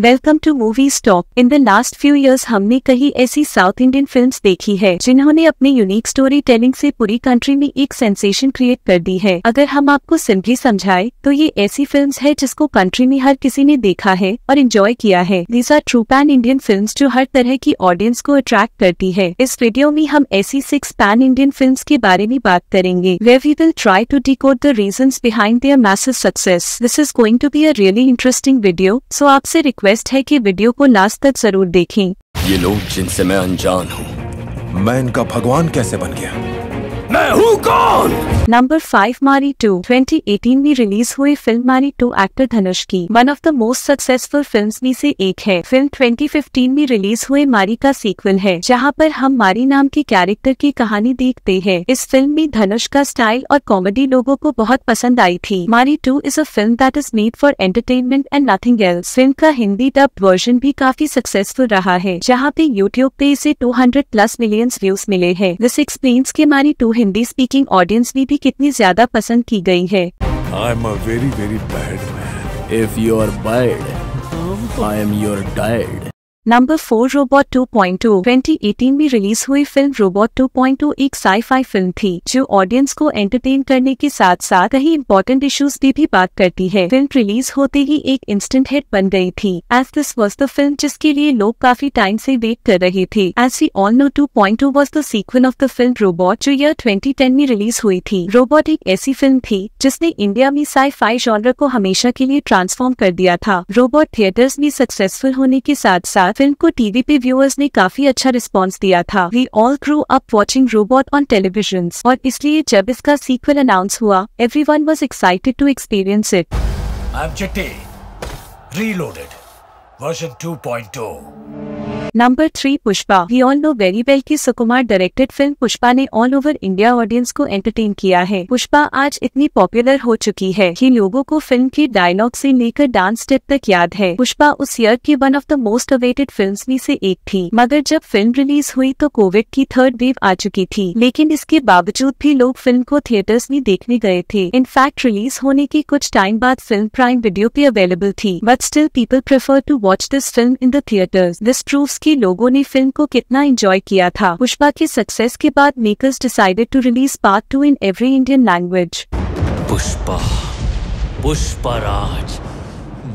Welcome to movie stop in the last few years हमने कई ऐसी साउथ इंडियन फिल्म्स देखी है जिन्होंने अपने यूनिक स्टोरी टेलिंग से पूरी कंट्री में एक सेंसेशन क्रिएट कर दी है अगर हम आपको सिंपली समझाए तो ये ऐसी फिल्म्स है जिसको कंट्री में हर किसी ने देखा है और एंजॉय किया है these are true pan Indian film जो हर तरह की ऑडियंस को अट्रैक्ट करती है इस वीडियो में हम ऐसी सिक्स पैन इंडियन फिल्म के बारे में बात करेंगे वे we will try to decode the reason behind their message success this is going to be a really interesting video so आपसे रिक्वेस्ट रिक्वेस्ट है कि वीडियो को लास्ट तक जरूर देखें। ये लोग जिनसे मैं अनजान हूँ मैं इनका भगवान कैसे बन गया मैं हूँ कौन नंबर फाइव मारी टू 2018 में रिलीज हुई फिल्म मारी टू एक्टर धनुष की one of the most successful films में से एक है फिल्म 2015 में रिलीज हुए मारी का सीक्वल है जहां पर हम मारी नाम के कैरेक्टर की कहानी देखते हैं इस फिल्म में धनुष का स्टाइल और कॉमेडी लोगों को बहुत पसंद आई थी Maari two is a film that is made for entertainment and nothing else film का हिंदी डब वर्जन भी काफी सक्सेसफुल रहा है जहाँ पे यूट्यूब पे इसे टू प्लस मिलियंस व्यूज मिले हैं दिस एक्सप्लेन्स के मारी टू हिंदी स्पीकिंग ऑडियंस में भी कितनी ज्यादा पसंद की गई है I am very if you bad I am your died number four robot 2.2 2018 में रिलीज हुई फिल्म रोबोट 2.2 एक साईफाई फिल्म थी जो ऑडियंस को एंटरटेन करने के साथ साथ कई इम्पोर्टेंट इश्यूज की भी बात करती है फिल्म रिलीज होते ही एक इंस्टेंट हिट बन गई थी as this was the film जिसके लिए लोग काफी टाइम से वेट कर रहे थे as we all know two was the sequel of the film robot जो ईयर टेन में रिलीज हुई थी रोबोट एक ऐसी फिल्म थी जिसने इंडिया में साईफाई जॉनर को हमेशा के लिए ट्रांसफॉर्म कर दिया था रोबोट थिएटर्स भी सक्सेसफुल होने के साथ साथ फिल्म को टीवी पे व्यूअर्स ने काफी अच्छा रिस्पॉन्स दिया था we all grow up watching robot on television और इसलिए जब इसका सीक्वल अनाउंस हुआ every one was excited to experience it Reloaded version 2.0 number three Pushpa we all know very well की सुकुमार डायरेक्टेड फिल्म पुष्पा ने ऑल ओवर इंडिया ऑडियंस को entertain किया है पुष्पा आज इतनी पॉपुलर हो चुकी है कि लोगों को फिल्म के डायलॉग से लेकर डांस स्टेप तक याद है पुष्पा उस ईयर की one of the most awaited film में से एक थी मगर जब फिल्म रिलीज हुई तो कोविड की थर्ड वेव आ चुकी थी लेकिन इसके बावजूद भी लोग फिल्म को थिएटर्स में देखने गए थे इनफैक्ट रिलीज होने के कुछ टाइम बाद फिल्म प्राइम वीडियो पे अवेलेबल थी but still people prefer to watch this film in the theatres this proves makers लोगों ने फिल्म को कितना एंजॉय किया था पुष्पा के सक्सेस के बाद makers decided to release part two in every Indian language Pushpa Pushpa Raj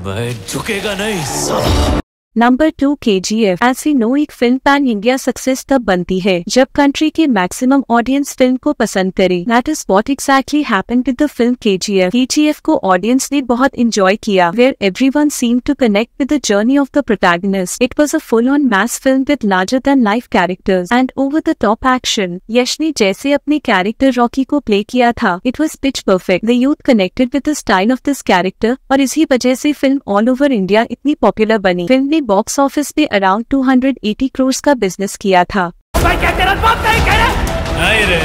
मैं झुकेगा नहीं number two K G F ऐसी नो एक फिल्म पैन इंडिया सक्सेस तब बनती है जब कंट्री के मैक्सिमम ऑडियंस फिल्म को पसंद करे that is what exactly happen with the film K G F के जी एफ को ऑडियंस ने बहुत इंजॉय किया where every one seem to connect with the journey of the protagonist it was a full on mass film with larger than life characters and over the top action Yash ने जैसे अपने character Rocky को play किया था it was pitch perfect the youth connected with the style of this character और इसी वजह से फिल्म ऑल ओवर इंडिया इतनी पॉपुलर बनी फिल्म ने बॉक्स ऑफिस पे अराउंड 280 क्रोर्स का बिजनेस किया था भाई क्या तेरा बाप नहीं रे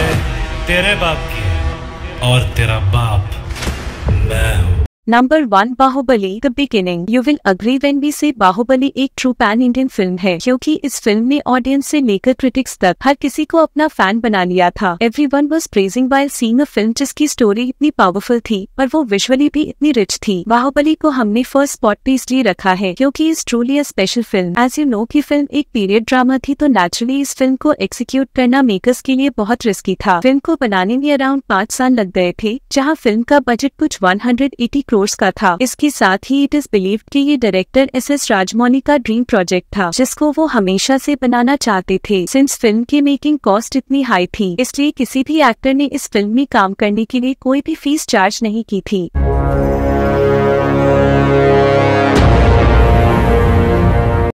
तेरे बाप की और तेरा बाप मैं number one Baahubali the beginning you will agree when we say Baahubali एक ट्रू पैन इंडियन फिल्म है क्योंकि इस फिल्म ने ऑडियंस से लेकर क्रिटिक्स तक हर किसी को अपना फैन बना लिया था every one was praising by seen a film जिसकी स्टोरी इतनी पावरफुल थी पर वो विजुअली भी इतनी रिच थी बाहुबली को हमने फर्स्ट स्पॉट पे इसलिए रखा है क्योंकि is truly a special film as you know की फिल्म एक पीरियड ड्रामा थी तो नेचुरली इस फिल्म को एक्सिक्यूट करना मेकर्स के लिए बहुत रिस्की था फिल्म को बनाने में अराउंड पाँच साल लग गए थे जहाँ फिल्म का बजट कुछ वन हंड्रेड एटी क्रोर्स का था इसके साथ ही इट इज बिलीव की ये डायरेक्टर एस एस राजमौली का ड्रीम प्रोजेक्ट था जिसको वो हमेशा से बनाना चाहते थे सिंस फिल्म की मेकिंग कॉस्ट इतनी हाई थी इसलिए किसी भी एक्टर ने इस फिल्म में काम करने के लिए कोई भी फीस चार्ज नहीं की थी